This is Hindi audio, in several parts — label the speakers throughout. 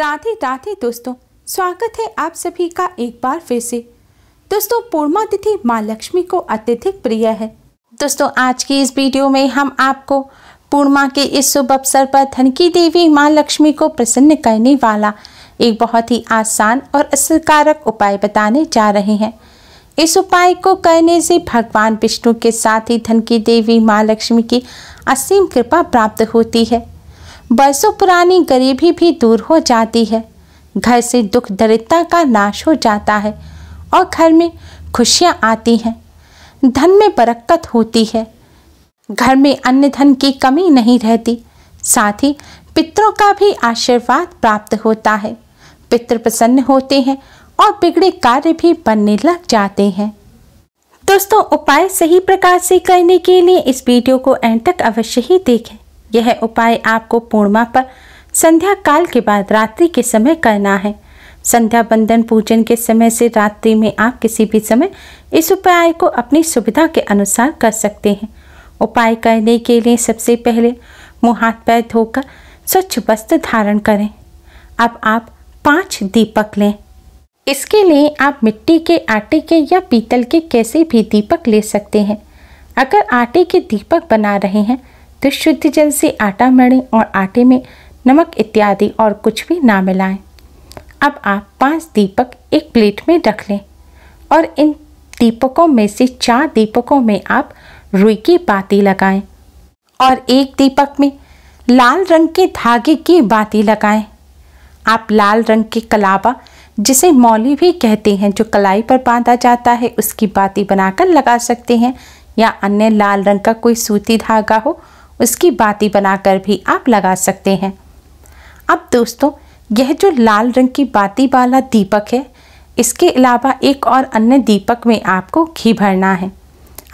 Speaker 1: राधे राधे दोस्तों स्वागत है आप सभी का एक बार फिर से दोस्तों पूर्णमा तिथि माँ लक्ष्मी को अत्यधिक प्रिय है दोस्तों आज की इस वीडियो में हम आपको पूर्णमा के इस शुभ अवसर पर धन की देवी माँ लक्ष्मी को प्रसन्न करने वाला एक बहुत ही आसान और असरकारक उपाय बताने जा रहे हैं इस उपाय को करने से भगवान विष्णु के साथ ही धन की देवी माँ लक्ष्मी की असीम कृपा प्राप्त होती है बरसों पुरानी गरीबी भी दूर हो जाती है घर से दुख दरिद्रता का नाश हो जाता है और घर में खुशियाँ आती हैं धन में बरक्कत होती है घर में अन्य धन की कमी नहीं रहती साथ ही पितरों का भी आशीर्वाद प्राप्त होता है पितृ प्रसन्न होते हैं और बिगड़े कार्य भी बनने लग जाते हैं दोस्तों उपाय सही प्रकार से करने के लिए इस वीडियो को एंड तक अवश्य ही देखें यह उपाय आपको पूर्णिमा पर संध्या काल के बाद रात्रि के समय करना है संध्या बंदन पूजन के समय से रात्रि में आप किसी भी समय इस उपाय को अपनी सुविधा के अनुसार कर सकते हैं उपाय करने के लिए सबसे पहले मुँह हाथ पैर धोकर स्वच्छ वस्त्र धारण करें अब आप पाँच दीपक लें इसके लिए आप मिट्टी के आटे के या पीतल के कैसे भी दीपक ले सकते हैं अगर आटे के दीपक बना रहे हैं तो शुद्ध जल से आटा मड़ें और आटे में नमक इत्यादि और कुछ भी ना मिलाएं। अब आप पांच दीपक एक प्लेट में रख लें और इन दीपकों में से चार दीपकों में आप रुई की बाती लगाएं और एक दीपक में लाल रंग के धागे की बाती लगाएं। आप लाल रंग के कलावा जिसे मौली भी कहते हैं जो कलाई पर बांधा जाता है उसकी बाती बनाकर लगा सकते हैं या अन्य लाल रंग का कोई सूती धागा हो उसकी बाती बनाकर भी आप लगा सकते हैं अब दोस्तों यह जो लाल रंग की बाती वाला दीपक है इसके अलावा एक और अन्य दीपक में आपको घी भरना है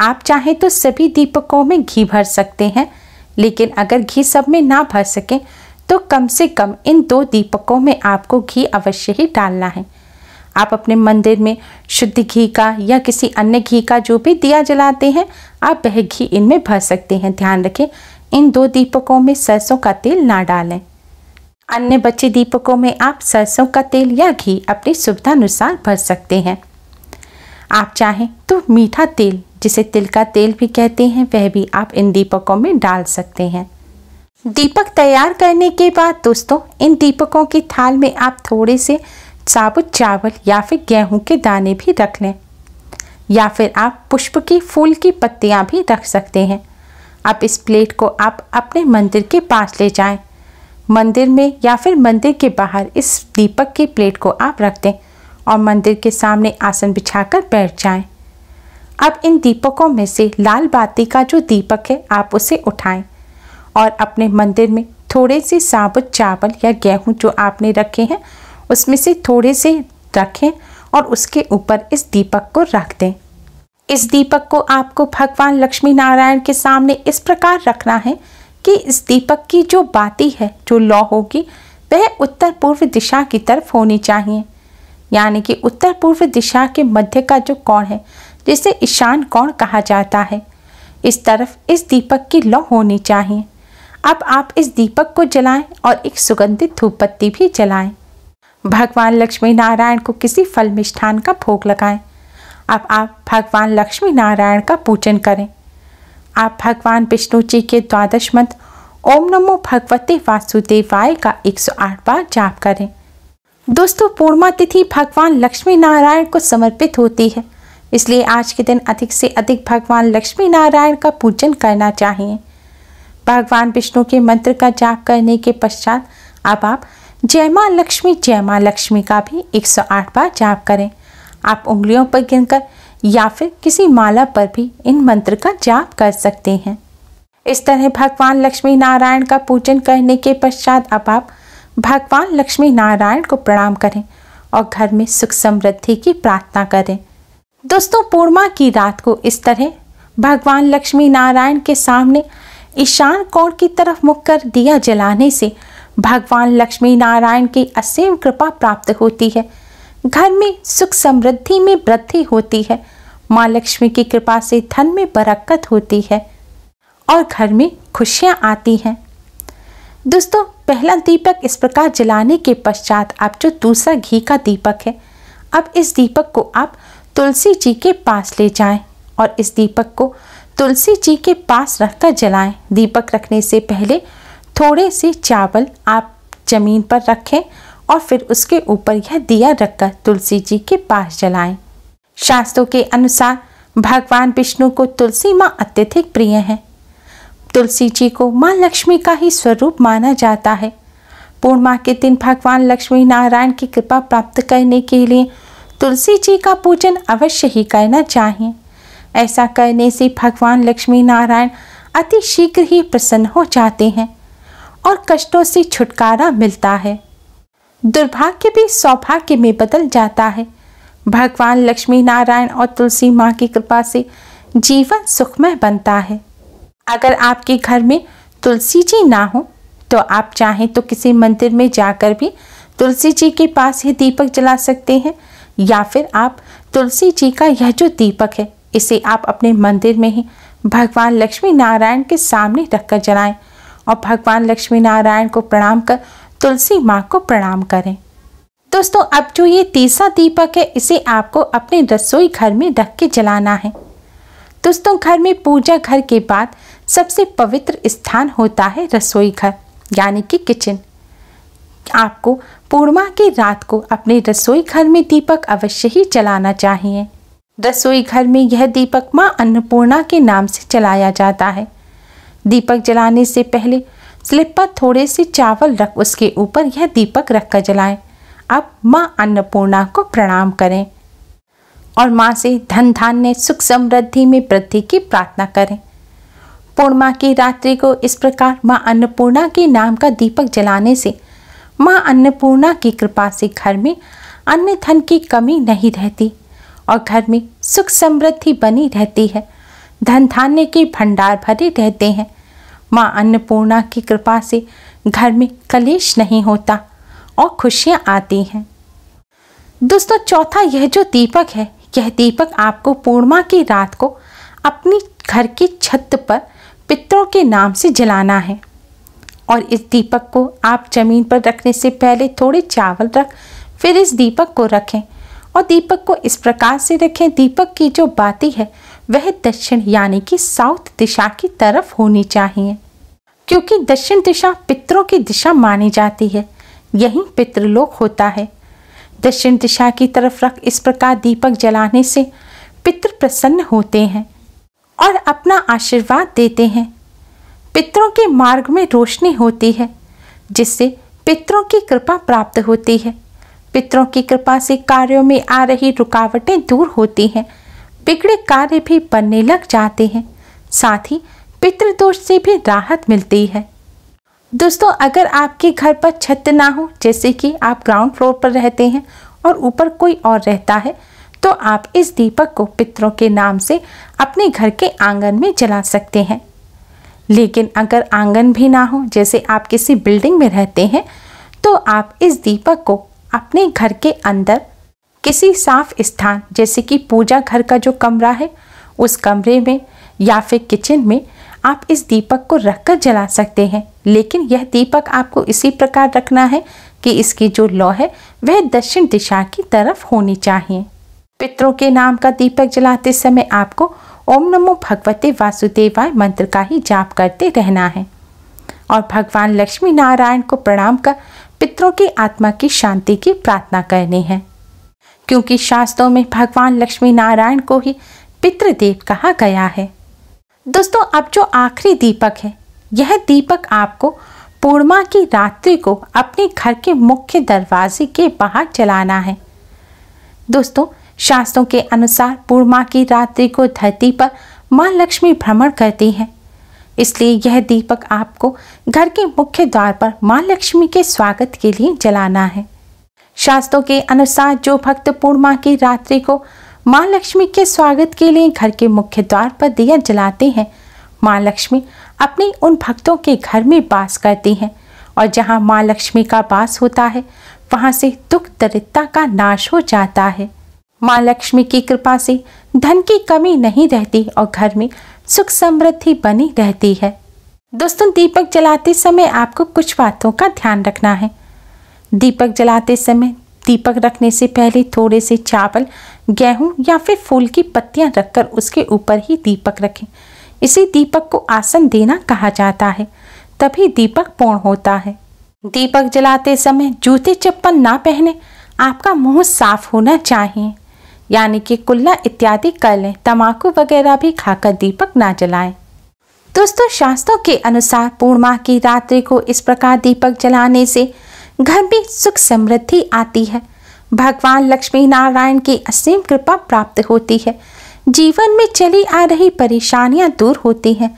Speaker 1: आप चाहें तो सभी दीपकों में घी भर सकते हैं लेकिन अगर घी सब में ना भर सकें तो कम से कम इन दो दीपकों में आपको घी अवश्य ही डालना है आप अपने मंदिर में शुद्ध घी का या किसी अन्य घी का जो भी दिया जलाते हैं आप वह घी इनमें भर सकते हैं ध्यान रखें इन दो दीपकों में सरसों का तेल ना डालें अन्य बचे दीपकों में आप सरसों का तेल या घी अपनी सुविधानुसार भर सकते हैं आप चाहें तो मीठा तेल जिसे तिल का तेल भी कहते हैं वह भी आप इन दीपकों में डाल सकते हैं दीपक तैयार करने के बाद दोस्तों इन दीपकों की थाल में आप थोड़े से साबुत चावल या फिर गेहूं के दाने भी रख लें या फिर आप पुष्प की फूल की पत्तियां भी रख सकते हैं अब इस प्लेट को आप अपने मंदिर के पास ले जाएं। मंदिर में या फिर मंदिर के बाहर इस दीपक की प्लेट को आप रख दें और मंदिर के सामने आसन बिछाकर बैठ जाएं। अब इन दीपकों में से लाल बाती का जो दीपक है आप उसे उठाएं और अपने मंदिर में थोड़े से साबुत चावल या गेहूं जो आपने रखे हैं उसमें से थोड़े से रखें और उसके ऊपर इस दीपक को रख दें इस दीपक को आपको भगवान लक्ष्मी नारायण के सामने इस प्रकार रखना है कि इस दीपक की जो बाती है जो लौ होगी वह उत्तर पूर्व दिशा की तरफ होनी चाहिए यानी कि उत्तर पूर्व दिशा के मध्य का जो कोण है जिसे ईशान कोण कहा जाता है इस तरफ इस दीपक की लौ होनी चाहिए अब आप इस दीपक को जलाएं और एक सुगंधित पत्ती भी जलाएं। भगवान लक्ष्मी नारायण को किसी फल मिष्ठान का भोग लगाएं अब आप भगवान लक्ष्मी नारायण का पूजन करें आप भगवान विष्णु जी के द्वादश मंत्र ओम नमो भगवते वासुदेवाय का 108 बार जाप करें दोस्तों पूर्णमा तिथि भगवान लक्ष्मी नारायण को समर्पित होती है इसलिए आज के दिन अधिक से अधिक भगवान लक्ष्मी नारायण का पूजन करना चाहिए भगवान विष्णु के मंत्र का जाप करने के पश्चात अब आप जय माँ लक्ष्मी जय माँ लक्ष्मी का भी 108 बार जाप करें आप उंगलियों पर गिनकर या फिर किसी माला पर भी इन मंत्र का जाप कर सकते हैं इस तरह भगवान लक्ष्मी नारायण का पूजन करने के पश्चात अब आप भगवान लक्ष्मी नारायण को प्रणाम करें और घर में सुख समृद्धि की प्रार्थना करें दोस्तों पूर्णिमा की रात को इस तरह भगवान लक्ष्मी नारायण के सामने ईशान कोण की तरफ मुख कर दिया जलाने से भगवान लक्ष्मी नारायण की असीम कृपा प्राप्त होती है घर में सुख समृद्धि में वृद्धि होती है माँ लक्ष्मी की कृपा से धन में बरकत होती है और घर में खुशियाँ आती हैं दोस्तों पहला दीपक इस प्रकार जलाने के पश्चात आप जो दूसरा घी का दीपक है अब इस दीपक को आप तुलसी जी के पास ले जाएं और इस दीपक को तुलसी जी के पास रखकर जलाएं दीपक रखने से पहले थोड़े से चावल आप ज़मीन पर रखें और फिर उसके ऊपर यह दिया रखकर तुलसी जी के पास जलाएं। शास्त्रों के अनुसार भगवान विष्णु को तुलसी माँ अत्यधिक प्रिय हैं तुलसी जी को माँ लक्ष्मी का ही स्वरूप माना जाता है पूर्णिमा के दिन भगवान लक्ष्मी नारायण की कृपा प्राप्त करने के लिए तुलसी जी का पूजन अवश्य ही करना चाहिए ऐसा करने से भगवान लक्ष्मी नारायण अति शीघ्र ही प्रसन्न हो जाते हैं और कष्टों से छुटकारा मिलता है दुर्भाग्य भी सौभाग्य में बदल जाता है भगवान लक्ष्मी नारायण और तुलसी माँ की कृपा से जीवन सुखमय बनता है अगर आपके घर में तुलसी जी ना हो तो आप चाहें तो किसी मंदिर में जाकर भी तुलसी जी के पास ही दीपक जला सकते हैं या फिर आप तुलसी जी का यह जो दीपक है इसे आप अपने मंदिर में ही भगवान लक्ष्मी नारायण के सामने रखकर जलाएं और भगवान लक्ष्मी नारायण को प्रणाम कर तुलसी माँ को प्रणाम करें दोस्तों अब जो ये तीसरा दीपक है इसे आपको अपने रसोई घर में रख के जलाना है दोस्तों घर में पूजा घर के बाद सबसे पवित्र स्थान होता है रसोई घर यानी कि किचन आपको पूर्णिमा की रात को अपने रसोई घर में दीपक अवश्य ही जलाना चाहिए रसोई घर में यह दीपक माँ अन्नपूर्णा के नाम से चलाया जाता है दीपक जलाने से पहले स्लिप पर थोड़े से चावल रख उसके ऊपर यह दीपक रखकर जलाएं अब माँ अन्नपूर्णा को प्रणाम करें और माँ से धन धान्य सुख समृद्धि में वृद्धि की प्रार्थना करें पूर्णिमा की रात्रि को इस प्रकार माँ अन्नपूर्णा के नाम का दीपक जलाने से माँ अन्नपूर्णा की कृपा से घर में अन्य धन की कमी नहीं रहती और घर में सुख समृद्धि बनी रहती है धन धान्य के भंडार भरे रहते हैं माँ अन्नपूर्णा की कृपा से घर में कलेश नहीं होता और खुशियाँ आती हैं दोस्तों चौथा यह जो दीपक है यह दीपक आपको पूर्णिमा की रात को अपनी घर की छत पर पितरों के नाम से जलाना है और इस दीपक को आप ज़मीन पर रखने से पहले थोड़े चावल रख फिर इस दीपक को रखें और दीपक को इस प्रकार से रखें दीपक की जो बाती है वह दक्षिण यानी कि साउथ दिशा की तरफ होनी चाहिए क्योंकि दक्षिण दिशा पितरों की दिशा मानी जाती है यही पितृलोक होता है दक्षिण दिशा की तरफ रख इस प्रकार दीपक जलाने से पितृ प्रसन्न होते हैं और अपना आशीर्वाद देते हैं पितरों के मार्ग में रोशनी होती है जिससे पितरों की कृपा प्राप्त होती है पितरों की कृपा से कार्यों में आ रही रुकावटें दूर होती हैं बिगड़े कार्य भी बनने लग जाते हैं साथ ही पितृदोष से भी राहत मिलती है दोस्तों अगर आपके घर पर छत ना हो जैसे कि आप ग्राउंड फ्लोर पर रहते हैं और ऊपर कोई और रहता है तो आप इस दीपक को पितरों के नाम से अपने घर के आंगन में जला सकते हैं लेकिन अगर आंगन भी ना हो जैसे आप किसी बिल्डिंग में रहते हैं तो आप इस दीपक को अपने घर के अंदर किसी साफ स्थान जैसे कि पूजा घर का जो कमरा है उस कमरे में या फिर किचन में आप इस दीपक को रखकर जला सकते हैं लेकिन यह दीपक आपको इसी प्रकार रखना है कि इसकी जो लौ है वह दक्षिण दिशा की तरफ होनी चाहिए पितरों के नाम का दीपक जलाते समय आपको ओम नमो भगवते वासुदेवाय मंत्र का ही जाप करते रहना है और भगवान लक्ष्मी नारायण को प्रणाम कर पितरों की आत्मा की शांति की प्रार्थना करनी है क्योंकि शास्त्रों में भगवान लक्ष्मी नारायण को ही पितृदेव कहा गया है दोस्तों अब जो आखिरी दीपक है यह दीपक आपको पूर्णिमा की रात्रि को अपने घर के मुख्य दरवाजे के बाहर जलाना है दोस्तों शास्त्रों के अनुसार पूर्णिमा की रात्रि को धरती पर माँ लक्ष्मी भ्रमण करती हैं इसलिए यह दीपक आपको घर के मुख्य द्वार पर माँ लक्ष्मी के स्वागत के लिए जलाना है शास्त्रों के अनुसार जो भक्त पूर्णिमा की रात्रि को माँ लक्ष्मी के स्वागत के लिए घर के मुख्य द्वार पर दिया जलाते हैं माँ लक्ष्मी अपने उन भक्तों के घर में वास करती हैं और जहाँ माँ लक्ष्मी का वास होता है वहाँ से दुख दरिद्रता का नाश हो जाता है माँ लक्ष्मी की कृपा से धन की कमी नहीं रहती और घर में सुख समृद्धि बनी रहती है दोस्तों दीपक जलाते समय आपको कुछ बातों का ध्यान रखना है दीपक जलाते समय दीपक रखने से पहले थोड़े से चावल गेहूं या फिर फूल की पत्तियां रखकर उसके ऊपर ही दीपक रखें इसे दीपक को आसन देना कहा जाता है तभी दीपक पूर्ण होता है दीपक जलाते समय जूते चप्पल ना पहने आपका मुंह साफ होना चाहिए यानी कि कुल्ला इत्यादि कर लें तम्बाकू वगैरह भी खाकर दीपक ना जलाएं दोस्तों शास्त्रों के अनुसार पूर्णिमा की रात्रि को इस प्रकार दीपक जलाने से घर में सुख समृद्धि आती है भगवान लक्ष्मी नारायण की असीम कृपा प्राप्त होती है जीवन में चली आ रही परेशानियां दूर होती हैं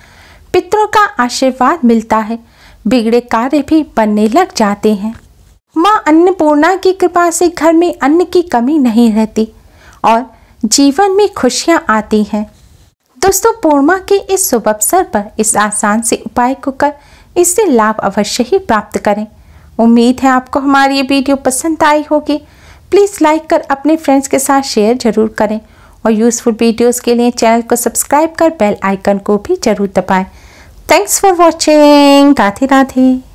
Speaker 1: पितरों का आशीर्वाद मिलता है बिगड़े कार्य भी बनने लग जाते हैं माँ अन्नपूर्णा की कृपा से घर में अन्न की कमी नहीं रहती और जीवन में खुशियाँ आती हैं दोस्तों पूर्णिमा के इस शुभ अवसर पर इस आसान से उपाय को कर इससे लाभ अवश्य ही प्राप्त करें उम्मीद है आपको हमारी ये वीडियो पसंद आई होगी प्लीज़ लाइक कर अपने फ्रेंड्स के साथ शेयर जरूर करें और यूज़फुल वीडियोज़ के लिए चैनल को सब्सक्राइब कर बेल आइकन को भी जरूर दबाएं thanks for watching Radhe Radhe